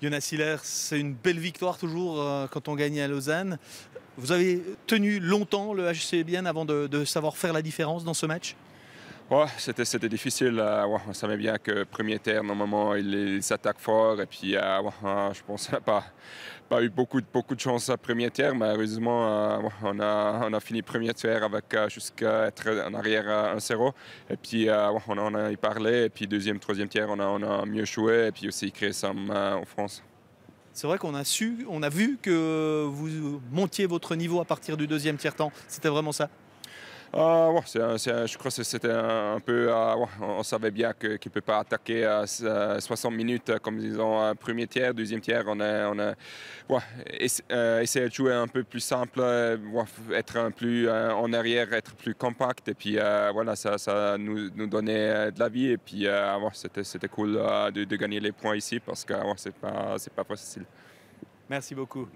Jonas Hiller, c'est une belle victoire toujours euh, quand on gagne à Lausanne. Vous avez tenu longtemps le HC avant de savoir faire la différence dans ce match c'était, c'était difficile. Euh, on savait bien que premier terre, normalement, il, il s'attaque fort. Et puis, euh, hein, je pense qu'on n'a pas, pas eu beaucoup, beaucoup de chance à premier tiers. Mais heureusement, euh, on, a, on a fini premier tiers avec jusqu'à être en arrière à 1-0. Et puis, on, en a parlé. Et puis, deuxième, troisième tiers, on a, on a mieux joué. Et puis aussi, créé ça en France. C'est vrai qu'on a su, on a vu que vous montiez votre niveau à partir du deuxième tiers-temps. C'était vraiment ça euh, ouais, je crois que c'était un peu. Euh, on savait bien qu'il ne peut pas attaquer à euh, 60 minutes, comme disons, premier tiers, deuxième tiers. On a, on a ouais, essayé de jouer un peu plus simple, être un plus en arrière, être plus compact. Et puis voilà, ça, ça nous, donnait de la vie. Et puis c'était cool de, gagner les points ici parce que ce n'est pas, pas facile. Merci beaucoup.